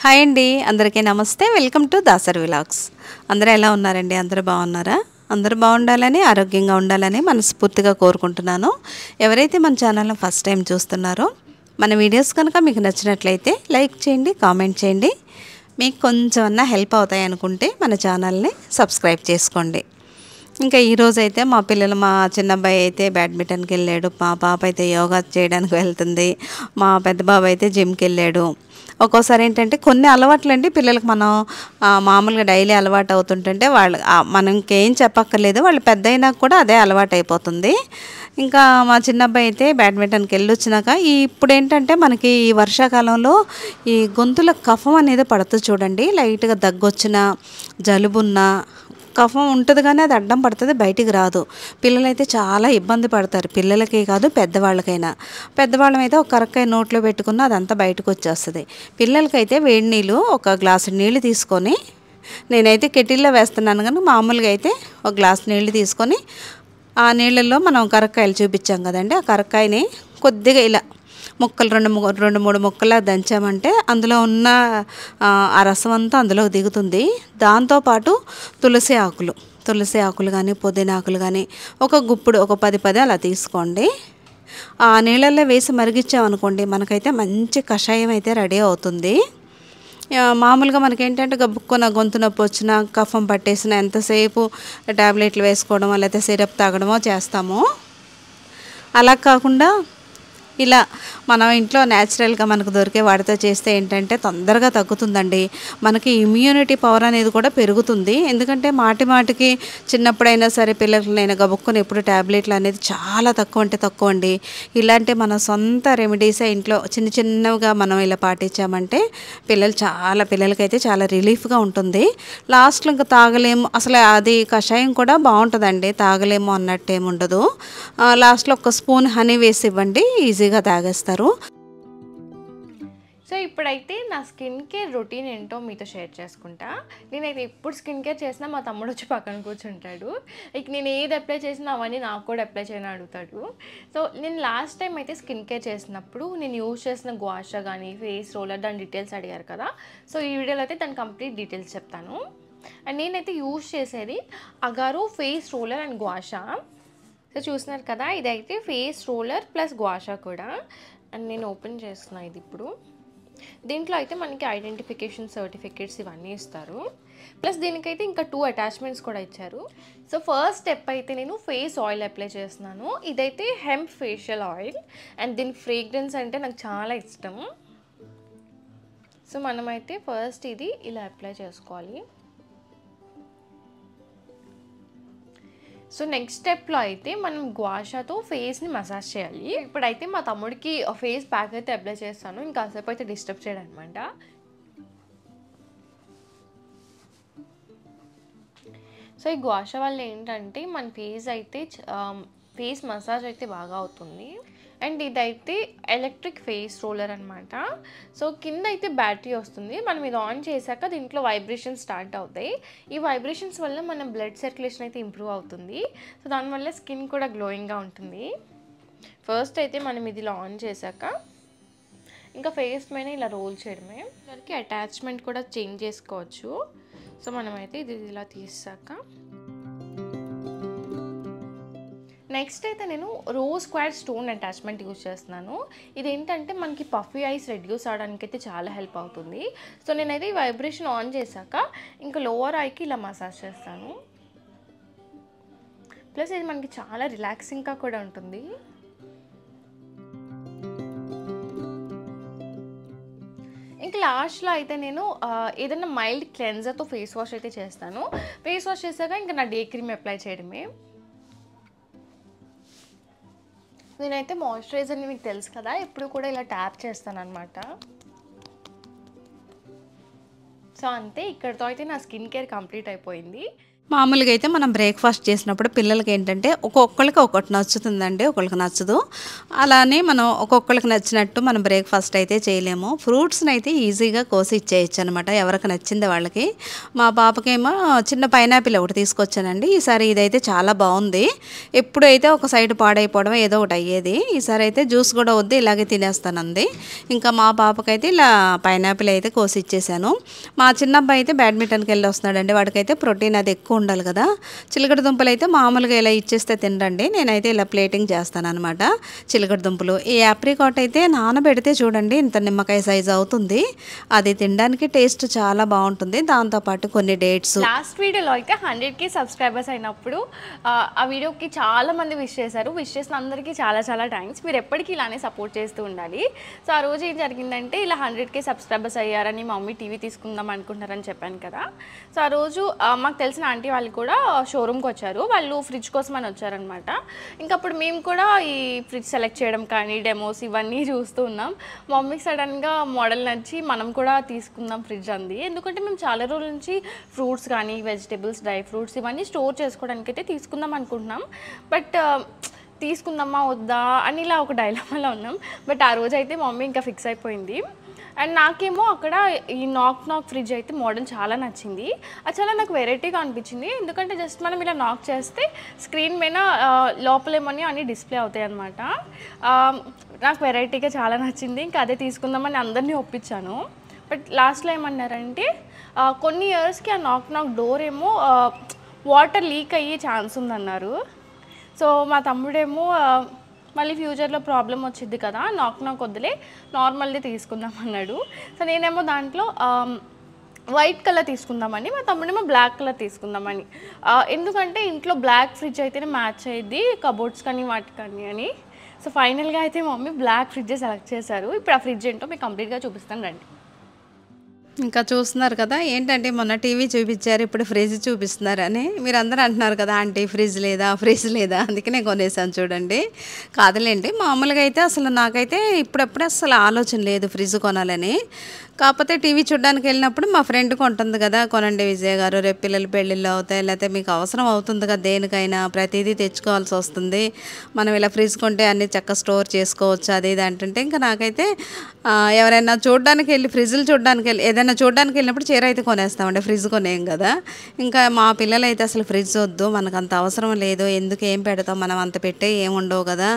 hi అండి అందరికీ నమస్తే వెల్కమ్ టు దాసర్ విలాగ్స్ అందరూ ఎలా ఉన్నారండి అందరూ బాగున్నారా అందరూ బాగుండాలని ఆరోగ్యంగా ఉండాలని మనస్ఫూర్తిగా కోరుకుంటున్నాను ఎవరైతే మన ఛానల్ని ఫస్ట్ టైం చూస్తున్నారో మన వీడియోస్ కనుక మీకు నచ్చినట్లయితే లైక్ చేయండి కామెంట్ చేయండి మీకు కొంచెమన్నా హెల్ప్ అవుతాయి అనుకుంటే మన ఛానల్ని సబ్స్క్రైబ్ చేసుకోండి ఇంకా ఈరోజు అయితే మా పిల్లలు మా చిన్నబ్బాయి అయితే బ్యాడ్మింటన్కి వెళ్ళాడు మా పాప అయితే యోగా చేయడానికి వెళ్తుంది మా పెద్ద బాబు అయితే జిమ్కి వెళ్ళాడు ఒక్కోసారి ఏంటంటే కొన్ని అలవాట్లు అండి పిల్లలకు మనం మామూలుగా డైలీ అలవాటు అవుతుంటుంటే వాళ్ళు ఇంకేం చెప్పక్కర్లేదు వాళ్ళు పెద్ద కూడా అదే అలవాటు అయిపోతుంది ఇంకా మా చిన్నబ్బాయి అయితే బ్యాడ్మింటన్కి వచ్చినాక ఈ ఇప్పుడు ఏంటంటే మనకి ఈ వర్షాకాలంలో ఈ గొంతుల కఫం అనేది పడుతుంది చూడండి లైట్గా దగ్గొచ్చిన జలుబున్న కఫం ఉంటుంది కానీ అది అడ్డం పడుతుంది బయటికి రాదు పిల్లలైతే చాలా ఇబ్బంది పడతారు పిల్లలకే కాదు పెద్దవాళ్ళకైనా పెద్దవాళ్ళం అయితే ఒక కరక్కాయ నోట్లో పెట్టుకున్న అదంతా బయటకు వచ్చేస్తుంది పిల్లలకైతే వేడి నీళ్ళు ఒక గ్లాసు నీళ్ళు తీసుకొని నేనైతే కెటిల్లో వేస్తున్నాను కానీ మామూలుగా అయితే ఒక గ్లాస్ నీళ్ళు తీసుకొని ఆ నీళ్ళల్లో మనం కరక్కాయలు చూపించాం కదండి ఆ కరక్కాయని కొద్దిగా ఇలా ముక్కలు రెండు రెండు మూడు ముక్కలా దంచామంటే అందులో ఉన్న ఆ రసం అంతా అందులో దిగుతుంది దాంతోపాటు తులసి ఆకులు తులసి ఆకులు కానీ పుదీనా ఆకులు కానీ ఒక గుప్పుడు ఒక పది పది అలా తీసుకోండి ఆ నీళ్ళల్లో వేసి మరిగించామనుకోండి మనకైతే మంచి కషాయం అయితే రెడీ అవుతుంది మామూలుగా మనకి ఏంటంటే గబ్బుక్కున్న గొంతు నొప్పి వచ్చిన కఫం పట్టేసిన ఎంతసేపు ట్యాబ్లెట్లు వేసుకోవడమో లేకపోతే సిరప్ తాగడమో చేస్తాము అలా కాకుండా ఇలా మనం ఇంట్లో న్యాచురల్గా మనకు దొరికే వాటితో చేస్తే ఏంటంటే తొందరగా తగ్గుతుందండి మనకి ఇమ్యూనిటీ పవర్ అనేది కూడా పెరుగుతుంది ఎందుకంటే మాటి మాటికి చిన్నప్పుడైనా సరే పిల్లలైనా గబుక్కుని ఎప్పుడు ట్యాబ్లెట్లు అనేది చాలా తక్కువ అంటే తక్కువ అండి ఇలాంటి మన సొంత రెమెడీసే ఇంట్లో చిన్న చిన్నగా మనం ఇలా పాటించామంటే పిల్లలు చాలా పిల్లలకైతే చాలా రిలీఫ్గా ఉంటుంది లాస్ట్లో ఇంకా తాగలేము అసలు అది కషాయం కూడా బాగుంటుందండి తాగలేము అన్నట్టు ఉండదు లాస్ట్లో ఒక స్పూన్ హనీ వేసి ఇవ్వండి ఈజీ ఈజీగా తాగేస్తారు సో ఇప్పుడైతే నా స్కిన్ కేర్ రొటీన్ ఏంటో మీతో షేర్ చేసుకుంటా నేనైతే ఎప్పుడు స్కిన్ కేర్ చేసినా మా తమ్ముడు వచ్చి పక్కన కూర్చుంటాడు లైక్ నేను ఏది అప్లై చేసినా అవన్నీ నాకు కూడా అప్లై చేయని అడుగుతాడు సో నేను లాస్ట్ టైం అయితే స్కిన్ కేర్ చేసినప్పుడు నేను యూజ్ చేసిన గ్వాషా కానీ ఫేస్ రోలర్ దాని డీటెయిల్స్ అడిగారు కదా సో ఈ వీడియోలో అయితే దాని కంప్లీట్ డీటెయిల్స్ చెప్తాను అండ్ నేనైతే యూజ్ చేసేది Agaro face roller and gua sha so చూసినారు కదా ఇదైతే ఫేస్ రోలర్ ప్లస్ గ్వాషా కూడా అండ్ నేను ఓపెన్ చేస్తున్నా ఇది ఇప్పుడు దీంట్లో అయితే మనకి ఐడెంటిఫికేషన్ సర్టిఫికేట్స్ ఇవన్నీ ఇస్తారు ప్లస్ దీనికైతే ఇంకా టూ అటాచ్మెంట్స్ కూడా ఇచ్చారు సో ఫస్ట్ స్టెప్ అయితే నేను ఫేస్ ఆయిల్ అప్లై చేస్తున్నాను ఇదైతే హెంప్ ఫేషియల్ ఆయిల్ అండ్ దీని ఫ్రేగ్రెన్స్ అంటే నాకు చాలా ఇష్టం సో మనమైతే ఫస్ట్ ఇది ఇలా అప్లై చేసుకోవాలి సో నెక్స్ట్ స్టెప్లో అయితే మనం గ్వాషాతో ఫేస్ని మసాజ్ చేయాలి ఇప్పుడైతే మా తమ్ముడికి ఫేస్ ప్యాక్ అయితే అప్లై చేస్తాను ఇంకా కాసేపు అయితే డిస్టర్బ్ చేయడం అనమాట సో ఈ గ్వాష వల్ల ఏంటంటే మన ఫేస్ అయితే ఫేస్ మసాజ్ అయితే బాగా అవుతుంది అండ్ ఇదైతే ఎలక్ట్రిక్ ఫేస్ రోలర్ అనమాట సో కింద అయితే బ్యాటరీ వస్తుంది మనం ఇది ఆన్ చేశాక దీంట్లో వైబ్రేషన్ స్టార్ట్ అవుతాయి ఈ వైబ్రేషన్స్ వల్ల మన బ్లడ్ సర్క్యులేషన్ అయితే ఇంప్రూవ్ అవుతుంది సో దానివల్ల స్కిన్ కూడా గ్లోయింగ్గా ఉంటుంది ఫస్ట్ అయితే మనం ఇది ఆన్ చేశాక ఇంకా ఫేస్ మీద ఇలా రోల్ చేయడమే దానికి అటాచ్మెంట్ కూడా చేంజ్ చేసుకోవచ్చు సో మనమైతే ఇది ఇలా తీసాక నెక్స్ట్ అయితే నేను rose square stone attachment use చేస్తున్నాను ఇదేంటంటే మనకి పఫీ ఐస్ రెడ్యూస్ అవడానికి అయితే చాలా హెల్ప్ అవుతుంది సో నేనైతే ఈ వైబ్రేషన్ ఆన్ చేశాక ఇంకా లోవర్ ఐకి ఇలా మసాజ్ చేస్తాను ప్లస్ ఇది మనకి చాలా రిలాక్సింగ్గా కూడా ఉంటుంది ఇంకా లాస్ట్లో అయితే నేను ఏదైనా మైల్డ్ క్లెన్జర్తో ఫేస్ వాష్ అయితే చేస్తాను ఫేస్ వాష్ చేశాక ఇంకా నా డే క్రీమ్ అప్లై చేయడమే నేనైతే మాయిశ్చరైజర్ని మీకు తెలుసు కదా ఎప్పుడు కూడా ఇలా ట్యాప్ చేస్తాను అనమాట సో అంతే ఇక్కడితో అయితే నా స్కిన్ కేర్ కంప్లీట్ అయిపోయింది మామూలుగా అయితే మనం బ్రేక్ఫాస్ట్ చేసినప్పుడు పిల్లలకి ఏంటంటే ఒక్కొక్కరికి ఒక్కటి నచ్చుతుందండి ఒకరికి నచ్చదు అలానే మనం ఒక్కొక్కరికి నచ్చినట్టు మనం బ్రేక్ఫాస్ట్ అయితే చేయలేము ఫ్రూట్స్ని అయితే ఈజీగా కోసి ఇచ్చేయచ్చు అనమాట ఎవరికి నచ్చింది వాళ్ళకి మా పాపకేమో చిన్న పైనాపిల్ ఒకటి తీసుకొచ్చానండి ఈసారి ఇదైతే చాలా బాగుంది ఎప్పుడైతే ఒక సైడ్ పాడైపోవడం ఏదో ఒకటి అయ్యేది ఈసారి అయితే జ్యూస్ కూడా వద్దు ఇలాగే తినేస్తానంది ఇంకా మా పాపకైతే ఇలా పైనాపిల్ అయితే కోసి ఇచ్చేసాను మా చిన్నబ్బాయి అయితే బ్యాడ్మింటన్కి వెళ్ళి వస్తున్నాడండి వాడికైతే ప్రోటీన్ అది ఎక్కువ ఎక్కువ ఉండాలి కదా చిలకడ దుంపలు అయితే మామూలుగా ఇలా ఇచ్చేస్తే తినండి నేనైతే ఇలా ప్లేటింగ్ చేస్తాను అనమాట చిలకడ దుంపలు ఈ యాప్రికాట్ అయితే నానబెడితే చూడండి ఇంత నిమ్మకాయ సైజ్ అవుతుంది అది తినడానికి టేస్ట్ చాలా బాగుంటుంది దాంతోపాటు కొన్ని డేట్స్ లాస్ట్ వీడియోలో అయితే హండ్రెడ్కి సబ్స్క్రైబర్స్ అయినప్పుడు ఆ వీడియోకి చాలా మంది విష్ చేశారు విష్ చేసిన అందరికీ చాలా చాలా థ్యాంక్స్ మీరు ఎప్పటికీ ఇలానే సపోర్ట్ చేస్తూ ఉండాలి సో ఆ రోజు ఏం జరిగిందంటే ఇలా హండ్రెడ్కే సబ్స్క్రైబర్స్ అయ్యారని మా మమ్మీ టీవీ తీసుకుందాం అనుకుంటున్నారని చెప్పాను కదా సో ఆ రోజు మాకు తెలిసిన ఆంటీ ఆంటీ వాళ్ళు కూడా షోరూమ్కి వచ్చారు వాళ్ళు ఫ్రిడ్జ్ కోసం అని వచ్చారనమాట ఇంకా అప్పుడు మేము కూడా ఈ ఫ్రిడ్జ్ సెలెక్ట్ చేయడం కానీ డెమోస్ ఇవన్నీ చూస్తూ ఉన్నాం మమ్మీకి సడన్గా మోడల్ నచ్చి మనం కూడా తీసుకుందాం ఫ్రిడ్జ్ అంది ఎందుకంటే మేము చాలా రోజుల నుంచి ఫ్రూట్స్ కానీ వెజిటేబుల్స్ డ్రై ఫ్రూట్స్ ఇవన్నీ స్టోర్ చేసుకోవడానికి అయితే తీసుకుందాం అనుకుంటున్నాం బట్ uh, తీసుకుందామా వద్దా అని ఇలా ఒక డైలామాలో ఉన్నాం బట్ ఆ రోజు అయితే మమ్మీ ఇంకా ఫిక్స్ అయిపోయింది అండ్ నాకేమో అక్కడ ఈ నాక్ నాక్ ఫ్రిడ్జ్ అయితే మోడల్ చాలా నచ్చింది అది చాలా నాకు వెరైటీగా అనిపించింది ఎందుకంటే జస్ట్ మనం ఇలా నాక్ చేస్తే స్క్రీన్ పైన లోపలేమని అన్నీ డిస్ప్లే అవుతాయి అనమాట నాకు వెరైటీగా చాలా నచ్చింది ఇంకా అదే తీసుకుందామని అందరినీ ఒప్పించాను బట్ లాస్ట్లో ఏమన్నారంటే కొన్ని ఇయర్స్కి ఆ నాక్ నాక్ డోర్ ఏమో వాటర్ లీక్ అయ్యే ఛాన్స్ ఉందన్నారు సో మా తమ్ముడేమో మళ్ళీ ఫ్యూచర్లో ప్రాబ్లం వచ్చింది కదా నాక్ నాకు వద్దులే నార్మల్ది తీసుకుందాం అన్నాడు సో నేనేమో దాంట్లో వైట్ కలర్ తీసుకుందామని మా తమ్ముడేమో బ్లాక్ కలర్ తీసుకుందామని ఎందుకంటే ఇంట్లో బ్లాక్ ఫ్రిడ్జ్ అయితేనే మ్యాచ్ అయ్యింది కబోర్డ్స్ కానీ వాటి కానీ అని సో ఫైనల్గా అయితే మమ్మీ బ్లాక్ ఫ్రిడ్జే సెలెక్ట్ చేశారు ఇప్పుడు ఆ ఫ్రిడ్జ్ ఏంటో మీకు కంప్లీట్గా చూపిస్తాను రండి ఇంకా చూస్తున్నారు కదా ఏంటంటే మొన్న టీవీ చూపించారు ఇప్పుడు ఫ్రిడ్జ్ చూపిస్తున్నారు అని మీరు అందరూ అంటున్నారు కదా ఆంటీ ఫ్రిడ్జ్ లేదా ఫ్రిడ్జ్ లేదా అందుకే నేను కొనేసాను చూడండి కాదులేండి మామూలుగా అయితే అసలు నాకైతే ఇప్పుడప్పుడు అసలు ఆలోచన లేదు ఫ్రిడ్జ్ కొనాలని కాకపోతే టీవీ చూడడానికి వెళ్ళినప్పుడు మా ఫ్రెండ్ కొంటుంది కదా కొనండి విజయ్ గారు రేపు పిల్లలు పెళ్ళిళ్ళు అవుతాయి లేకపోతే మీకు అవసరం అవుతుంది కదా దేనికైనా ప్రతిదీ తెచ్చుకోవాల్సి వస్తుంది మనం ఇలా ఫ్రిడ్జ్ కొంటే అన్ని చక్క స్టోర్ చేసుకోవచ్చు అది ఇది అంటుంటే ఇంకా నాకైతే ఎవరైనా చూడడానికి వెళ్ళి ఫ్రిడ్జ్లు చూడడానికి వెళ్ళి ఏదైనా చూడడానికి వెళ్ళినప్పుడు చీర అయితే కొనేస్తామండి ఫ్రిడ్జ్ కొనేం కదా ఇంకా మా పిల్లలు అయితే అసలు ఫ్రిడ్జ్ వద్దు మనకు అంత అవసరం లేదు ఎందుకు ఏం పెడతాం మనం అంత పెట్టే ఏం ఉండవు కదా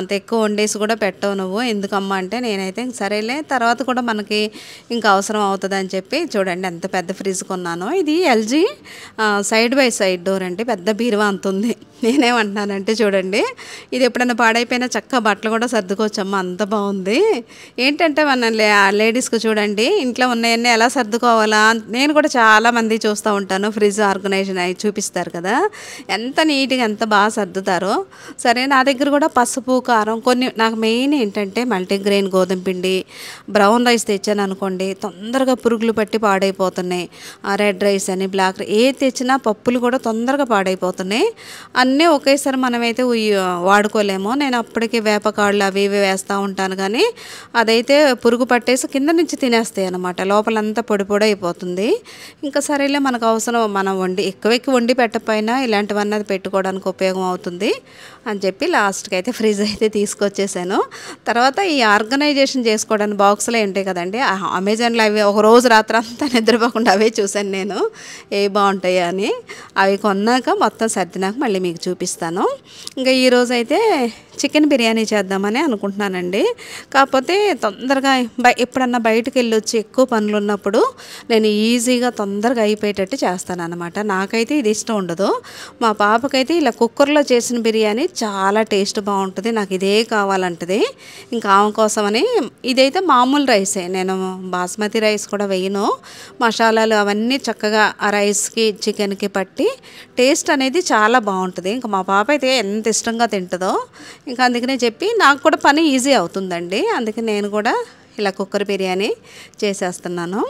అంత ఎక్కువ వండేసి కూడా పెట్టవు నువ్వు ఎందుకమ్మా అంటే నేనైతే సరేలే తర్వాత కూడా మనకి ఇంకా అవసరం అవుతుందని చెప్పి చూడండి ఎంత పెద్ద ఫ్రిడ్జ్ కొన్నానో ఇది LG side by side door అంటే పెద్ద బీరువా అంత ఉంది నేనేమంటున్నానంటే చూడండి ఇది ఎప్పుడైనా పాడైపోయినా చక్క బట్టలు కూడా సర్దుకోవచ్చమ్మ అంత బాగుంది ఏంటంటే మన లేడీస్కి చూడండి ఇంట్లో ఉన్నాయన్నీ ఎలా సర్దుకోవాలా నేను కూడా చాలామంది చూస్తూ ఉంటాను ఫ్రిడ్జ్ ఆర్గనైజేషన్ అవి చూపిస్తారు కదా ఎంత నీట్గా ఎంత బాగా సర్దుతారో సరే నా దగ్గర కూడా పసుపు కారం కొన్ని నాకు మెయిన్ ఏంటంటే మల్టీగ్రెయిన్ గోధుమ పిండి బ్రౌన్ రైస్ తెచ్చాను అనుకోండి తొందరగా పురుగులు పట్టి పాడైపోతున్నాయి రెడ్ రైస్ అని బ్లాక్ ఏది తెచ్చినా పప్పులు కూడా తొందరగా పాడైపోతున్నాయి అన్నీ ఒకేసారి మనమైతే వాడుకోలేము నేను అప్పటికి వేపకాళ్ళు అవి ఇవి వేస్తూ ఉంటాను కానీ అదైతే పురుగు పట్టేసి కింద నుంచి తినేస్తాయి అనమాట లోపలంతా పొడి పొడి అయిపోతుంది ఇంకా సరేలే మనకు అవసరం మనం వండి ఎక్కువ ఎక్కువ వండి పెట్టకపోయినా ఇలాంటివన్నీ అది పెట్టుకోవడానికి ఉపయోగం అవుతుంది అని చెప్పి లాస్ట్కి అయితే ఫ్రిడ్జ్ అయితే తీసుకొచ్చేసాను తర్వాత ఈ ఆర్గనైజేషన్ చేసుకోవడానికి బాక్సులే ఉంటాయి కదండి అమెజాన్లో అవి ఒక రోజు రాత్రి అంతా నిద్రపోకుండా అవే చూశాను నేను ఏ బాగుంటాయి అని అవి కొన్నాక మొత్తం సర్దినాక మళ్ళీ మీకు మీకు చూపిస్తాను ఇంకా ఈరోజైతే చికెన్ బిర్యానీ చేద్దామని అనుకుంటున్నానండి కాకపోతే తొందరగా బయ ఎప్పుడన్నా బయటకు వెళ్ళొచ్చి ఎక్కువ పనులు ఉన్నప్పుడు నేను ఈజీగా తొందరగా అయిపోయేటట్టు చేస్తాను అనమాట నాకైతే ఇది ఇష్టం ఉండదు మా పాపకైతే ఇలా కుక్కర్లో చేసిన బిర్యానీ చాలా టేస్ట్ బాగుంటుంది నాకు ఇదే కావాలంటది ఇంకా ఆమె కోసమని ఇదైతే మామూలు రైసే నేను బాస్మతి రైస్ కూడా వేయను మసాలాలు అవన్నీ చక్కగా ఆ రైస్కి చికెన్కి పట్టి టేస్ట్ అనేది చాలా బాగుంటుంది ఇంకా మా పాప అయితే ఎంత ఇష్టంగా తింటుందో ఇంకా అందుకనే చెప్పి నాకు కూడా పని ఈజీ అవుతుందండి అందుకే నేను కూడా ఇలా కుక్కర్ బిర్యానీ చేసేస్తున్నాను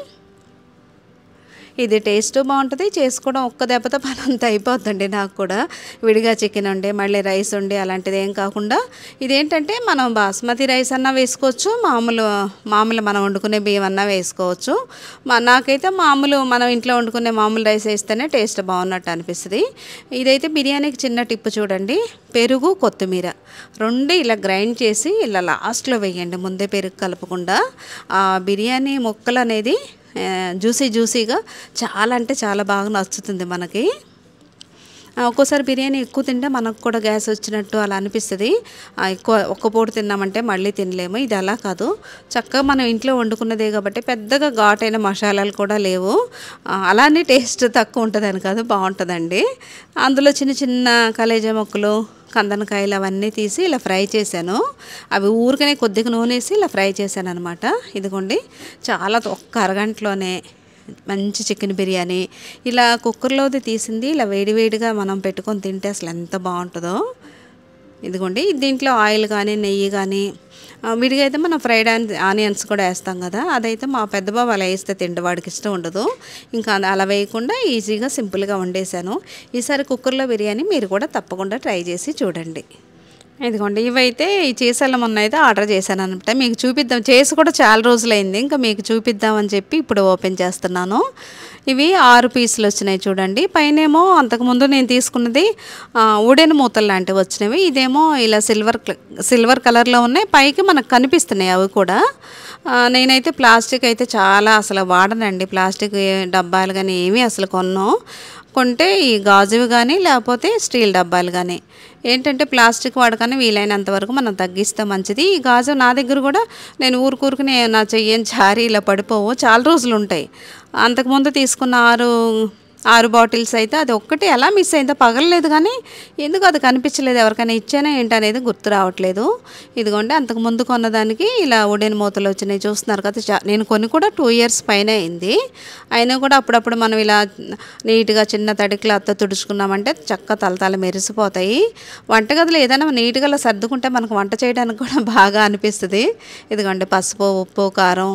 ఇది టేస్ట్ బాగుంటుంది చేసుకోవడం ఒక్క దెబ్బతో పని అంత అయిపోద్దండి నాకు కూడా విడిగా చికెన్ ఉండి మళ్ళీ రైస్ ఉండి అలాంటిది ఏం కాకుండా ఇదేంటంటే మనం బాస్మతి రైస్ అన్నా వేసుకోవచ్చు మామూలు మామూలు మనం వండుకునే బియ్యం అన్న వేసుకోవచ్చు నాకైతే మామూలు మనం ఇంట్లో వండుకునే మామూలు రైస్ వేస్తేనే టేస్ట్ బాగున్నట్టు అనిపిస్తుంది ఇదైతే బిర్యానీకి చిన్న టిప్ చూడండి పెరుగు కొత్తిమీర రెండు ఇలా గ్రైండ్ చేసి ఇలా లాస్ట్లో వేయండి ముందే పెరుగు కలపకుండా బిర్యానీ ముక్కలు అనేది జ్యూసీ జ్యూసీగా చాలా అంటే చాలా బాగా నచ్చుతుంది మనకి ఒక్కోసారి బిర్యానీ ఎక్కువ తింటే మనకు కూడా గ్యాస్ వచ్చినట్టు అలా అనిపిస్తుంది ఎక్కువ ఒక్క పూట తిన్నామంటే మళ్ళీ తినలేము ఇది అలా కాదు చక్కగా మనం ఇంట్లో వండుకున్నదే కాబట్టి పెద్దగా ఘాటైన మసాలాలు కూడా లేవు అలానే టేస్ట్ తక్కువ ఉంటుందని కాదు బాగుంటుందండి అందులో చిన్న చిన్న కలేజా మొక్కలు కందనకాయలు అవన్నీ తీసి ఇలా ఫ్రై చేశాను అవి ఊరికనే కొద్దిగా నూనె వేసి ఇలా ఫ్రై చేశాను అనమాట ఇదిగోండి చాలా ఒక్క అరగంటలోనే మంచి చికెన్ బిర్యానీ ఇలా కుక్కర్లోది తీసింది ఇలా వేడివేడిగా మనం పెట్టుకొని తింటే అసలు ఎంత బాగుంటుందో ఇదిగోండి దీంట్లో ఆయిల్ కానీ నెయ్యి కానీ విడిగా అయితే మనం ఫ్రైడ్ ఆనియన్స్ కూడా వేస్తాం కదా అదైతే మా పెద్ద బాబు అలా వేస్తే తిండి వాడికి ఇష్టం ఉండదు ఇంకా అలా వేయకుండా ఈజీగా సింపుల్గా వండేశాను ఈసారి కుక్కర్లో బిర్యానీ మీరు కూడా తప్పకుండా ట్రై చేసి చూడండి ఇదిగోండి ఇవైతే ఈ చీసల మొన్న అయితే ఆర్డర్ చేశాను అనమాట మీకు చూపిద్దాం చేసి కూడా చాలా రోజులైంది ఇంకా మీకు చూపిద్దామని చెప్పి ఇప్పుడు ఓపెన్ చేస్తున్నాను ఇవి ఆరు పీసులు వచ్చినాయి చూడండి పైనేమో అంతకుముందు నేను తీసుకున్నది ఊడెన మూతలు లాంటివి వచ్చినవి ఇదేమో ఇలా సిల్వర్ సిల్వర్ కలర్లో ఉన్నాయి పైకి మనకు కనిపిస్తున్నాయి అవి కూడా నేనైతే ప్లాస్టిక్ అయితే చాలా అసలు వాడనండి ప్లాస్టిక్ డబ్బాలు కానీ ఏమీ అసలు కొన్నాం కొంటే ఈ గాజువి కానీ లేకపోతే స్టీల్ డబ్బాలు కానీ ఏంటంటే ప్లాస్టిక్ వాడకాన్ని వీలైనంతవరకు మనం తగ్గిస్తే మంచిది ఈ గాజు నా దగ్గర కూడా నేను ఊరుకూరుకునే నా చెయ్యని చారీ ఇలా పడిపోవు చాలా రోజులు ఉంటాయి అంతకుముందు తీసుకున్న ఆరు ఆరు బాటిల్స్ అయితే అది ఒక్కటి ఎలా మిస్ అయిందో పగలలేదు కానీ ఎందుకు అది కనిపించలేదు ఎవరికైనా ఇచ్చానా ఏంటనేది గుర్తు రావట్లేదు ఇదిగోండి అంతకు ముందు కొన్నదానికి ఇలా ఉడేని మూతలు వచ్చినాయి చూస్తున్నారు కదా నేను కొన్ని కూడా టూ ఇయర్స్ పైన అయింది అయినా కూడా అప్పుడప్పుడు మనం ఇలా నీట్గా చిన్న తడి అత్త తుడుచుకున్నామంటే చక్క తలతల మెరిసిపోతాయి వంటగదిలో ఏదైనా నీట్గా సర్దుకుంటే మనకు వంట చేయడానికి కూడా బాగా అనిపిస్తుంది ఇదిగోండి పసుపు ఉప్పు కారం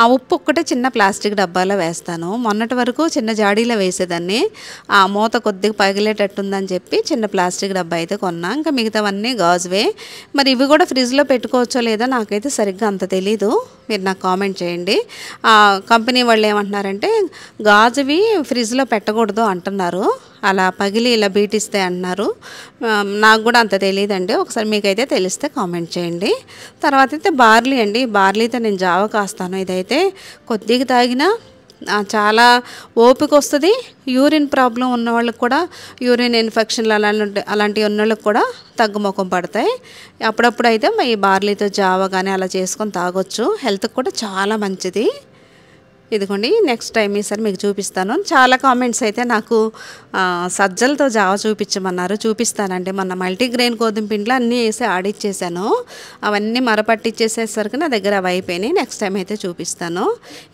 ఆ ఉప్పు ఒక్కటే చిన్న ప్లాస్టిక్ డబ్బాలో వేస్తాను మొన్నటి వరకు చిన్న జాడీలో వేసేదాన్ని ఆ మూత కొద్దిగా పగిలేటట్టుందని చెప్పి చిన్న ప్లాస్టిక్ డబ్బా అయితే కొన్నా ఇంకా మిగతావన్నీ గాజువే మరి ఇవి కూడా ఫ్రిడ్జ్లో పెట్టుకోవచ్చో లేదో నాకైతే సరిగ్గా అంత తెలీదు మీరు నాకు కామెంట్ చేయండి కంపెనీ వాళ్ళు ఏమంటున్నారంటే గాజువి ఫ్రిడ్జ్లో పెట్టకూడదు అంటున్నారు అలా పగిలి ఇలా బీటిస్తే అంటున్నారు నాకు కూడా అంత తెలియదండి ఒకసారి మీకైతే తెలిస్తే కామెంట్ చేయండి తర్వాత అయితే బార్లీ అండి బార్లీతో నేను జావ కాస్తాను ఇదైతే కొద్దిగా తాగినా చాలా ఓపిక వస్తుంది యూరిన్ ప్రాబ్లం ఉన్న వాళ్ళకి కూడా యూరిన్ ఇన్ఫెక్షన్లు అలాంటి అలాంటివి ఉన్న వాళ్ళకి కూడా తగ్గుముఖం పడతాయి అప్పుడప్పుడు అయితే ఈ బార్లీతో జావ కానీ అలా చేసుకొని తాగొచ్చు హెల్త్కి కూడా చాలా మంచిది ఇదిగోండి నెక్స్ట్ టైం ఈసారి మీకు చూపిస్తాను చాలా కామెంట్స్ అయితే నాకు సజ్జలతో జావ చూపించమన్నారు చూపిస్తానండి మొన్న మల్టీగ్రెయిన్ గోధుమ పిండిలో అన్నీ వేసి ఆడిచ్చేసాను అవన్నీ మరపట్టిచ్చేసేసరికి నా దగ్గర అవి అయిపోయినాయి నెక్స్ట్ టైం అయితే చూపిస్తాను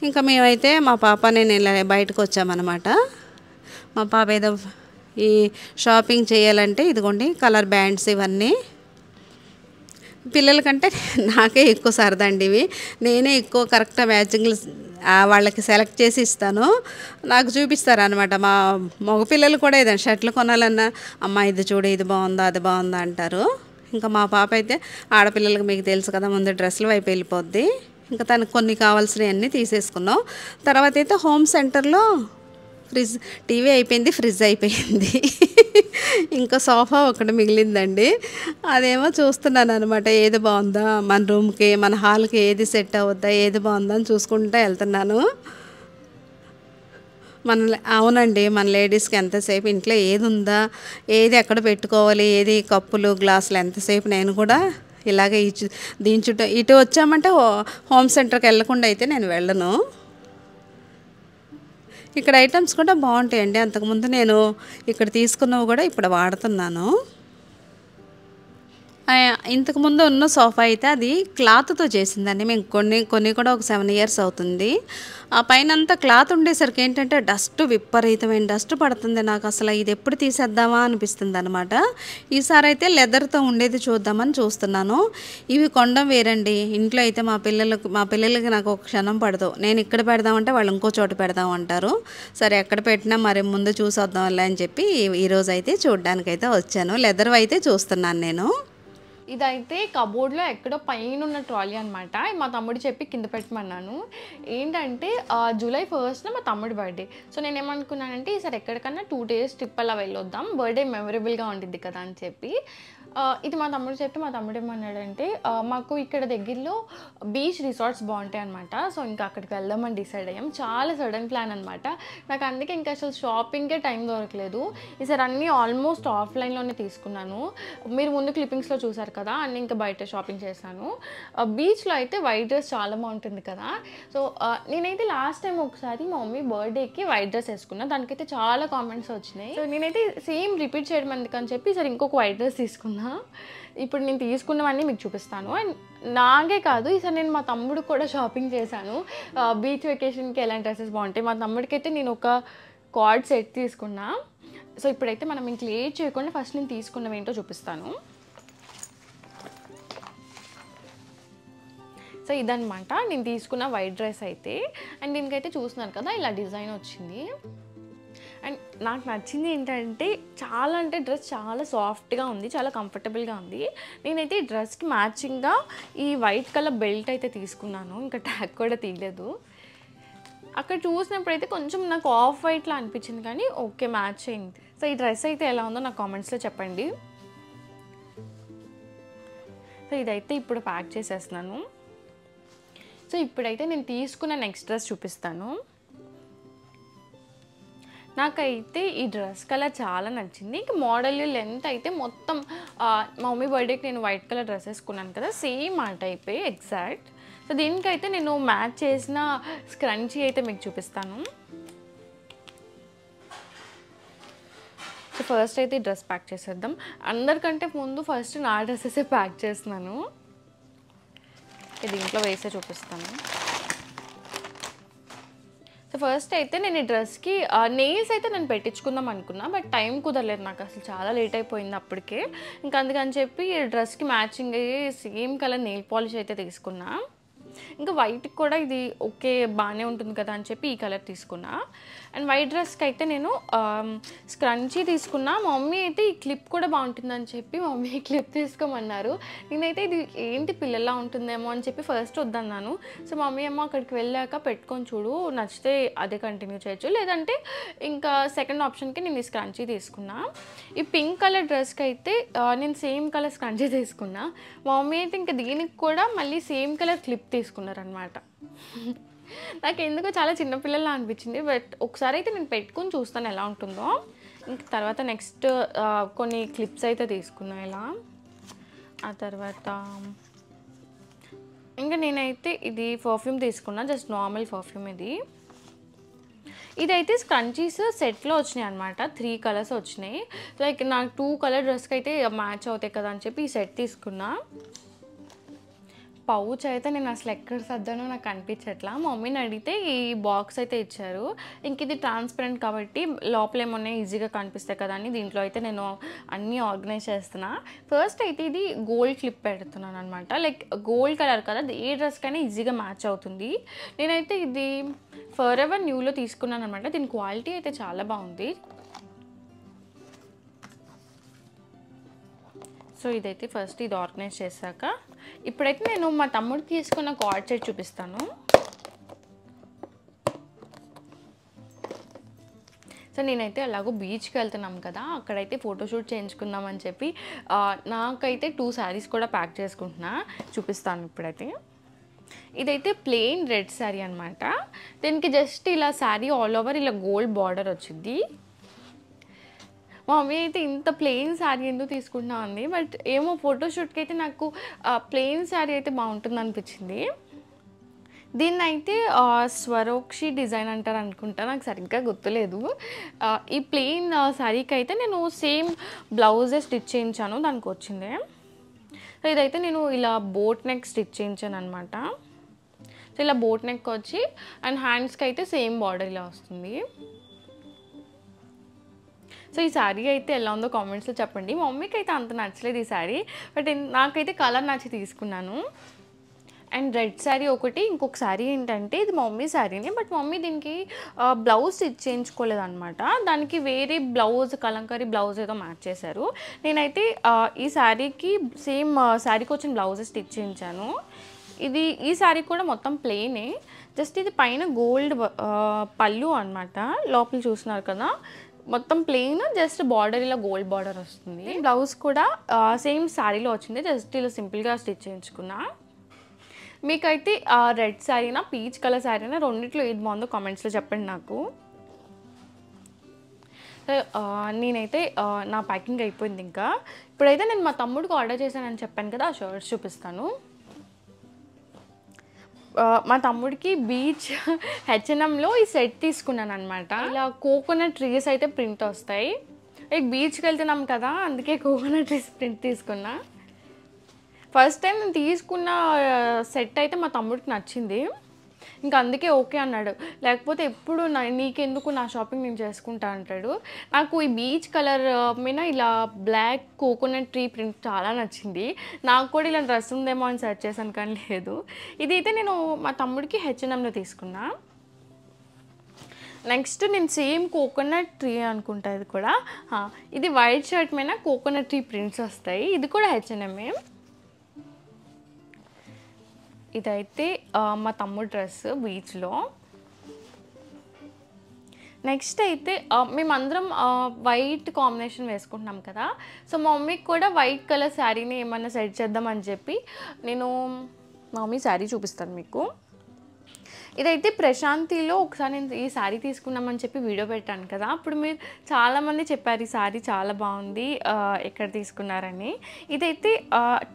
ఇంకా మేమైతే మా పాప నేను ఇలా బయటకు వచ్చామన్నమాట మా పాప ఏదో ఈ షాపింగ్ చేయాలంటే ఇదిగోండి కలర్ బ్యాండ్స్ ఇవన్నీ పిల్లల కంటే నాకే ఎక్కువ సరదా అండి ఇవి నేనే ఎక్కువ కరెక్ట్ మ్యాచింగ్లు వాళ్ళకి సెలెక్ట్ చేసి ఇస్తాను నాకు చూపిస్తారు అనమాట మా మగపిల్లలు కూడా ఏదైనా షర్ట్లు కొనాలన్నా అమ్మ ఇది చూడు ఇది బాగుందా అది బాగుందా అంటారు ఇంకా మా పాప అయితే ఆడపిల్లలకు మీకు తెలుసు కదా ముందు డ్రెస్సులు వైపు వెళ్ళిపోద్ది ఇంకా తనకు కొన్ని కావాల్సినవి అన్నీ తీసేసుకున్నాం తర్వాత అయితే హోమ్ సెంటర్లో ఫ్రిడ్జ్ టీవీ అయిపోయింది ఫ్రిడ్జ్ అయిపోయింది ఇంకా సోఫా ఒకటి మిగిలిందండి అదేమో చూస్తున్నాను అనమాట ఏది బాగుందా మన రూమ్కి మన హాల్కి ఏది సెట్ అవుద్దా ఏది బాగుందా అని చూసుకుంటూ వెళ్తున్నాను మన అవునండి మన లేడీస్కి ఎంతసేపు ఇంట్లో ఏది ఉందా ఏది ఎక్కడ పెట్టుకోవాలి ఏది కప్పులు గ్లాసులు ఎంతసేపు నేను కూడా ఇలాగే ఇటు దీని చుట్టూ ఇటు వచ్చామంటే హోమ్ సెంటర్కి వెళ్ళకుండా అయితే నేను వెళ్ళను ఇక్కడ ఐటమ్స్ కూడా బాగుంటాయండి అంతకుముందు నేను ఇక్కడ తీసుకున్నవి కూడా ఇప్పుడు వాడుతున్నాను ఇంతకుముందు ఉన్న సోఫా అయితే అది క్లాత్తో చేసిందండి మేము కొన్ని కొన్ని కూడా ఒక సెవెన్ ఇయర్స్ అవుతుంది ఆ పైన అంతా క్లాత్ ఉండేసరికి ఏంటంటే డస్ట్ విపరీతమైన డస్ట్ పడుతుంది నాకు అసలు ఇది ఎప్పుడు తీసేద్దామా అనిపిస్తుంది అనమాట ఈసారి అయితే లెదర్తో ఉండేది చూద్దామని చూస్తున్నాను ఇవి కొండం వేరండి ఇంట్లో అయితే మా పిల్లలకు మా పిల్లలకి నాకు ఒక క్షణం పడదు నేను ఇక్కడ పెడదామంటే వాళ్ళు ఇంకో చోట పెడదాం అంటారు సరే ఎక్కడ పెట్టినా మరి ముందు చూసొద్దాం అని చెప్పి ఈరోజు అయితే చూడడానికైతే వచ్చాను లెదర్ అయితే చూస్తున్నాను నేను ఇదైతే కబోర్డ్లో ఎక్కడో పైన ఉన్న ట్రాలీ అనమాట మా తమ్ముడు చెప్పి కింద పెట్టమన్నాను ఏంటంటే జూలై ఫస్ట్న మా తమ్ముడు బర్త్డే సో నేను ఏమనుకున్నానంటే ఈసారి ఎక్కడికన్నా టూ డేస్ ట్రిప్ అలా వెళ్ళొద్దాం బర్త్డే మెమరబుల్గా ఉంటుంది కదా అని చెప్పి ఇది మా తమ్ముడు చెప్తే మా తమ్ముడు ఏమన్నాడంటే మాకు ఇక్కడ దగ్గరలో బీచ్ రిసార్ట్స్ బాగుంటాయి అనమాట సో ఇంకా అక్కడికి వెళ్దామని డిసైడ్ అయ్యాం చాలా సడన్ ప్లాన్ అనమాట నాకు అందుకే ఇంకా అసలు షాపింగ్కే టైం దొరకలేదు ఈసారి అన్నీ ఆల్మోస్ట్ ఆఫ్లైన్లోనే తీసుకున్నాను మీరు ముందు క్లిప్పింగ్స్లో చూసారు కదా అన్నీ ఇంకా బయట షాపింగ్ చేశాను బీచ్లో అయితే వైట్ డ్రెస్ చాలా బాగుంటుంది కదా సో నేనైతే లాస్ట్ టైం ఒకసారి మా మమ్మీ బర్త్డేకి వైట్ డ్రెస్ వేసుకున్నాను దానికైతే చాలా కామెంట్స్ వచ్చినాయి సో నేనైతే సేమ్ రిపీట్ చేయడం ఎందుకని చెప్పి ఈసారి ఇంకొక వైట్ డ్రెస్ తీసుకున్నాను తీసుకున్నా ఇప్పుడు నేను తీసుకున్నవన్నీ మీకు చూపిస్తాను అండ్ నాగే కాదు ఈసారి నేను మా తమ్ముడు కూడా షాపింగ్ చేశాను బీచ్ వెకేషన్కి ఎలాంటి డ్రెస్సెస్ బాగుంటాయి మా తమ్ముడికి అయితే నేను ఒక కార్డ్ సెట్ తీసుకున్నా సో ఇప్పుడైతే మనం ఇంక లేట్ చేయకుండా ఫస్ట్ నేను తీసుకున్నవి ఏంటో చూపిస్తాను సో ఇదనమాట నేను తీసుకున్న వైట్ డ్రెస్ అయితే అండ్ దీనికైతే చూస్తున్నాను కదా ఇలా డిజైన్ వచ్చింది అండ్ నాకు నచ్చింది ఏంటంటే చాలా అంటే డ్రెస్ చాలా సాఫ్ట్గా ఉంది చాలా కంఫర్టబుల్గా ఉంది నేనైతే ఈ డ్రెస్కి మ్యాచింగ్గా ఈ వైట్ కలర్ బెల్ట్ అయితే తీసుకున్నాను ఇంకా ట్యాగ్ కూడా తీయలేదు అక్కడ చూసినప్పుడైతే కొంచెం నాకు ఆఫ్ వైట్లా అనిపించింది కానీ ఓకే మ్యాచ్ అయింది సో ఈ డ్రెస్ అయితే ఎలా ఉందో నా కామెంట్స్లో చెప్పండి సో ఇదైతే ఇప్పుడు ప్యాక్ చేసేస్తున్నాను సో ఇప్పుడైతే నేను తీసుకున్న నెక్స్ట్ డ్రెస్ చూపిస్తాను నాకైతే ఈ డ్రెస్ కలర్ చాలా నచ్చింది ఇంక మోడల్ లెంత్ అయితే మొత్తం మమ్మీ బర్త్డేకి నేను వైట్ కలర్ డ్రెస్ వేసుకున్నాను కదా సేమ్ ఆ టైపే ఎగ్జాక్ట్ సో దీనికైతే నేను మ్యాచ్ చేసిన స్క్రంచీ అయితే మీకు చూపిస్తాను సో ఫస్ట్ అయితే ఈ డ్రెస్ ప్యాక్ చేసేద్దాం అందరికంటే ముందు ఫస్ట్ నా డ్రెస్సెసే ప్యాక్ చేస్తున్నాను దీంట్లో వేసే చూపిస్తాను సో ఫస్ట్ అయితే నేను ఈ డ్రెస్కి నెయిల్స్ అయితే నేను పెట్టించుకుందాం అనుకున్నా బట్ టైం కుదరలేదు నాకు అసలు చాలా లేట్ అయిపోయింది అప్పటికే ఇంకా అందుకని చెప్పి ఈ డ్రెస్కి మ్యాచింగ్ అయ్యి సేమ్ కలర్ నెయిల్ పాలిష్ అయితే తీసుకున్నా ఇంకా వైట్కి కూడా ఇది ఓకే బాగానే ఉంటుంది కదా అని చెప్పి ఈ కలర్ తీసుకున్నా అండ్ వైట్ డ్రెస్కి అయితే నేను స్క్రంచీ తీసుకున్నా మా మమ్మీ అయితే ఈ క్లిప్ కూడా బాగుంటుందని చెప్పి మమ్మీ క్లిప్ తీసుకోమన్నారు నేనైతే ఇది ఏంటి పిల్లల్లా ఉంటుందేమో అని చెప్పి ఫస్ట్ వద్దన్నాను సో మమ్మీ అమ్మ అక్కడికి వెళ్ళాక పెట్టుకొని చూడు నచ్చితే అదే కంటిన్యూ చేయొచ్చు లేదంటే ఇంకా సెకండ్ ఆప్షన్కి నేను ఈ స్క్రంచీ తీసుకున్నా ఈ పింక్ కలర్ డ్రెస్కి అయితే నేను సేమ్ కలర్ స్క్రంచీ తీసుకున్నా మా మమ్మీ అయితే ఇంకా దీనికి కూడా మళ్ళీ సేమ్ కలర్ క్లిప్ తీసుకున్నారనమాట నాకు ఎందుకో చాలా చిన్నపిల్లల్లా అనిపించింది బట్ ఒకసారి అయితే నేను పెట్టుకుని చూస్తాను ఎలా ఉంటుందో ఇంక తర్వాత నెక్స్ట్ కొన్ని క్లిప్స్ అయితే తీసుకున్నాను ఇలా ఆ తర్వాత ఇంకా నేనైతే ఇది పర్ఫ్యూమ్ తీసుకున్నా జస్ట్ నార్మల్ పర్ఫ్యూమ్ ఇది ఇదైతే స్క్రంచీస్ సెట్లో వచ్చినాయి అనమాట త్రీ కలర్స్ వచ్చినాయి లైక్ నాకు టూ కలర్ డ్రెస్కి అయితే మ్యాచ్ అవుతాయి కదా అని చెప్పి ఈ సెట్ తీసుకున్నా పౌచ్ అయితే నేను అసలు ఎక్కడ సర్దానో నాకు అనిపించట్లా మా మమ్మీని అడిగితే ఈ బాక్స్ అయితే ఇచ్చారు ఇంక ఇది ట్రాన్స్పరెంట్ కాబట్టి లోపల ఏమన్నా ఈజీగా కనిపిస్తాయి కదా అని దీంట్లో అయితే నేను అన్నీ ఆర్గనైజ్ చేస్తున్నా ఫస్ట్ అయితే ఇది గోల్డ్ క్లిప్ పెడుతున్నాను అనమాట లైక్ గోల్డ్ కలర్ కదా ఏ డ్రెస్ కైనా ఈజీగా మ్యాచ్ అవుతుంది నేనైతే ఇది ఫర్ ఎవర్ న్యూలో తీసుకున్నాను అనమాట దీని క్వాలిటీ అయితే చాలా బాగుంది సో ఇదైతే ఫస్ట్ ఇది ఆర్గనైజ్ చేశాక ఇప్పుడైతే నేను మా తమ్ముడు తీసుకున్న కార్డ్ సెట్ చూపిస్తాను సో నేనైతే అలాగో బీచ్కి వెళ్తున్నాం కదా అక్కడైతే ఫోటోషూట్ చేయించుకుందామని చెప్పి నాకైతే టూ శారీస్ కూడా ప్యాక్ చేసుకుంటున్నా చూపిస్తాను ఇప్పుడైతే ఇదైతే ప్లెయిన్ రెడ్ శారీ అనమాట దీనికి జస్ట్ ఇలా శారీ ఆల్ ఓవర్ ఇలా గోల్డ్ బార్డర్ వచ్చింది మా మమ్మీ అయితే ఇంత ప్లెయిన్ శారీ ఎందుకు తీసుకుంటున్నా ఉంది బట్ ఏమో ఫోటోషూట్కి అయితే నాకు ప్లెయిన్ శారీ అయితే బాగుంటుంది అనిపించింది దీన్ని అయితే స్వరోక్షి డిజైన్ అంటారు అనుకుంటా నాకు సరిగ్గా గుర్తులేదు ఈ ప్లెయిన్ శారీకి అయితే నేను సేమ్ బ్లౌజే స్టిచ్ చేయించాను దానికి వచ్చింది సో ఇదైతే నేను ఇలా బోట్ నెక్ స్టిచ్ చేయించాను అనమాట సో ఇలా బోట్ నెక్ వచ్చి అండ్ హ్యాండ్స్కి అయితే సేమ్ బార్డర్ ఇలా వస్తుంది సో ఈ శారీ అయితే ఎలా ఉందో కామెంట్స్లో చెప్పండి మా మమ్మీకి అయితే అంత నచ్చలేదు ఈ శారీ బట్ నాకైతే కలర్ నచ్చి తీసుకున్నాను అండ్ రెడ్ శారీ ఒకటి ఇంకొక శారీ ఏంటంటే ఇది మమ్మీ శారీని బట్ మమ్మీ దీనికి బ్లౌజ్ స్టిచ్ చేయించుకోలేదన్నమాట దానికి వేరే బ్లౌజ్ కలంకారీ బ్లౌజ్ ఏదో మ్యాచ్ చేశారు నేనైతే ఈ శారీకి సేమ్ శారీకి వచ్చిన బ్లౌజ్ స్టిచ్ చేయించాను ఇది ఈ శారీ కూడా మొత్తం ప్లెయినే జస్ట్ ఇది పైన గోల్డ్ పళ్ళు అనమాట లోపల చూస్తున్నారు కదా మొత్తం ప్లెయిన్ జస్ట్ బార్డర్ ఇలా గోల్డ్ బార్డర్ వస్తుంది బ్లౌజ్ కూడా సేమ్ శారీలో వచ్చింది జస్ట్ ఇలా సింపుల్గా స్టిచ్ చేయించుకున్నా మీకైతే రెడ్ శారీనా పీచ్ కలర్ శారీనా రెండిట్లో ఏది బాగుందో కామెంట్స్లో చెప్పండి నాకు నేనైతే నా ప్యాకింగ్ అయిపోయింది ఇంకా ఇప్పుడైతే నేను మా తమ్ముడికి ఆర్డర్ చేశానని చెప్పాను కదా ఆ షర్ట్స్ చూపిస్తాను మా తమ్ముడికి బీచ్ హెచ్ఎన్ఎంలో ఈ సెట్ తీసుకున్నాను అనమాట ఇలా కోకోనట్ ట్రీస్ అయితే ప్రింట్ వస్తాయి లైక్ బీచ్కి వెళ్తున్నాం కదా అందుకే కోకోనట్ ట్రీస్ ప్రింట్ తీసుకున్నా ఫస్ట్ టైం నేను తీసుకున్న సెట్ అయితే మా తమ్ముడికి నచ్చింది ఇంకా అందుకే ఓకే అన్నాడు లేకపోతే ఎప్పుడు నా నీకెందుకు నా షాపింగ్ నేను చేసుకుంటా అంటాడు నాకు ఈ బీచ్ కలర్ మీద ఇలా బ్లాక్ కోకోనట్ ట్రీ ప్రింట్ చాలా నచ్చింది నాకు కూడా ఇలా డ్రెస్ ఉందేమో అని సెర్చ్ చేశాను కానీ లేదు అయితే నేను మా తమ్ముడికి హెచ్ఎన్ఎంలో తీసుకున్నా నెక్స్ట్ నేను సేమ్ కోకోనట్ ట్రీ అనుకుంటా ఇది కూడా ఇది వైట్ షర్ట్ మీద కోకోనట్ ట్రీ ప్రింట్స్ వస్తాయి ఇది కూడా హెచ్ఎన్ఎంఏ H&M ఇదైతే మా తమ్ముడు డ్రెస్ బీచ్లో నెక్స్ట్ అయితే మేమందరం వైట్ కాంబినేషన్ వేసుకుంటున్నాం కదా సో మా మమ్మీకి కూడా వైట్ కలర్ శారీని ఏమన్నా సెట్ చేద్దామని చెప్పి నేను మా మమ్మీ శారీ చూపిస్తాను మీకు ఇదైతే ప్రశాంతిలో ఒకసారి నేను ఈ శారీ తీసుకున్నామని చెప్పి వీడియో పెట్టాను కదా అప్పుడు మీరు చాలామంది చెప్పారు ఈ శారీ చాలా బాగుంది ఎక్కడ తీసుకున్నారని ఇదైతే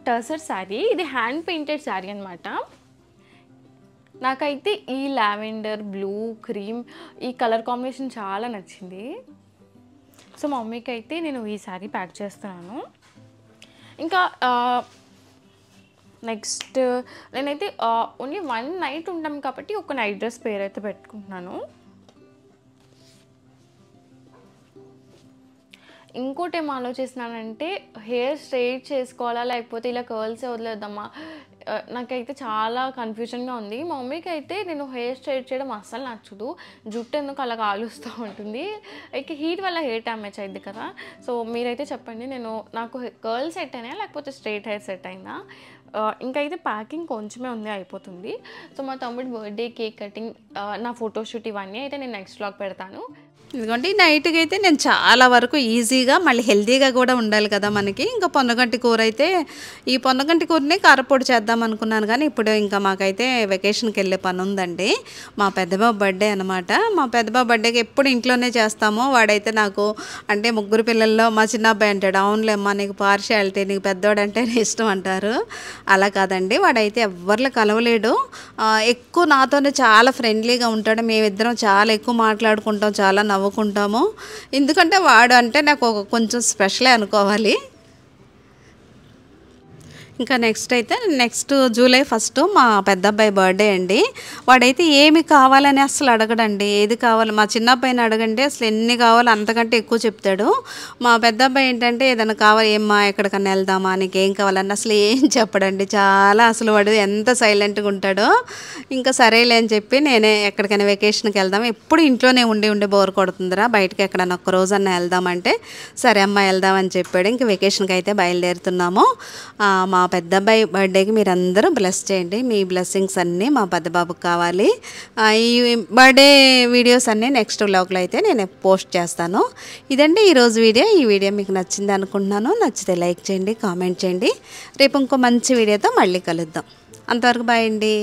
టర్సర్ శారీ ఇది హ్యాండ్ పెయింటెడ్ శారీ అనమాట నాకైతే ఈ లావెండర్ బ్లూ క్రీమ్ ఈ కలర్ కాంబినేషన్ చాలా నచ్చింది సో మా మమ్మీకి అయితే నేను ఈ శారీ ప్యాక్ చేస్తున్నాను ఇంకా నెక్స్ట్ నేనైతే ఓన్లీ వన్ నైట్ ఉంటాం కాబట్టి ఒక నైట్ డ్రెస్ పేరు అయితే పెట్టుకుంటున్నాను ఇంకోటి ఏం ఆలోచిస్తున్నానంటే హెయిర్ స్ట్రైట్ చేసుకోవాలా లేకపోతే ఇలా కర్ల్సే వదిలేద్దామా నాకైతే చాలా కన్ఫ్యూజన్గా ఉంది మా మమ్మీకి అయితే నేను హెయిర్ స్ట్రైట్ చేయడం అస్సలు నచ్చదు జుట్టు ఎందుకు అలా కాలుస్తూ ఉంటుంది లైక్ హీట్ వల్ల హెయిర్ డ్యామేజ్ అయింది కదా సో మీరైతే చెప్పండి నేను నాకు కర్ల్ సెట్ అయినా లేకపోతే స్ట్రైట్ హెయిర్ సెట్ అయినా ఇంకా అయితే ప్యాకింగ్ కొంచెమే ఉంది అయిపోతుంది సో మా తమ్ముడు బర్త్డే కేక్ కటింగ్ నా ఫోటోషూట్ ఇవన్నీ అయితే నేను నెక్స్ట్ బ్లాగ్ పెడతాను ఇదిగోండి నైట్కి అయితే నేను చాలా వరకు ఈజీగా మళ్ళీ హెల్తీగా కూడా ఉండాలి కదా మనకి ఇంకా పొన్నగంటి కూర అయితే ఈ పొన్నగంటి కూరని కారపొడి చేద్దాం అనుకున్నాను కానీ ఇప్పుడు ఇంకా మాకైతే వెకేషన్కి వెళ్ళే పని ఉందండి మా పెద్దబాబు బర్త్డే అనమాట మా పెద్దబాబు బర్త్డేకి ఎప్పుడు ఇంట్లోనే చేస్తామో వాడైతే నాకు అంటే ముగ్గురు పిల్లల్లో మా చిన్న అబ్బాయి అంటాడు అవునులేమ్మా నీకు పార్షాలిటీ నీకు పెద్దవాడు పెద్దోడంటే ఇష్టం అంటారు అలా కాదండి వాడైతే ఎవరిలో కలవలేడు ఎక్కువ నాతోనే చాలా ఫ్రెండ్లీగా ఉంటాడు మేమిద్దరం చాలా ఎక్కువ మాట్లాడుకుంటాం చాలా నవ్వు నవ్వుకుంటాము ఎందుకంటే వాడు అంటే నాకు ఒక కొంచెం స్పెషలే అనుకోవాలి ఇంకా నెక్స్ట్ అయితే నెక్స్ట్ జూలై ఫస్ట్ మా పెద్ద అబ్బాయి బర్త్డే అండి వాడైతే ఏమి కావాలని అసలు అడగడండి ఏది కావాలి మా చిన్న అబ్బాయిని అడగండి అసలు ఎన్ని కావాలో అంతకంటే ఎక్కువ చెప్తాడు మా పెద్ద అబ్బాయి ఏంటంటే ఏదైనా కావాలి ఏమ్మా ఎక్కడికన్నా వెళ్దామా నీకు ఏం కావాలని అసలు ఏం చెప్పడండి చాలా అసలు వాడు ఎంత సైలెంట్గా ఉంటాడో ఇంకా సరేలే అని చెప్పి నేనే ఎక్కడికైనా వెకేషన్కి వెళ్దాం ఎప్పుడు ఇంట్లోనే ఉండి ఉండి బోర్ కొడుతుందిరా బయటకి ఎక్కడన్నా ఒక్క రోజన్నా వెళ్దామంటే సరే అమ్మ వెళ్దామని చెప్పాడు ఇంక వెకేషన్కి అయితే బయలుదేరుతున్నాము మా పెద్ద అబ్బాయి బర్త్డేకి మీరందరూ బ్లెస్ చేయండి మీ బ్లెస్సింగ్స్ అన్నీ మా బాబుకి కావాలి ఈ బర్త్డే వీడియోస్ అన్నీ నెక్స్ట్ వ్లాగ్లో అయితే నేను పోస్ట్ చేస్తాను ఇదండి ఈరోజు వీడియో ఈ వీడియో మీకు నచ్చింది అనుకుంటున్నాను నచ్చితే లైక్ చేయండి కామెంట్ చేయండి రేపు ఇంకో మంచి వీడియోతో మళ్ళీ కలుద్దాం అంతవరకు బాయ్ అండి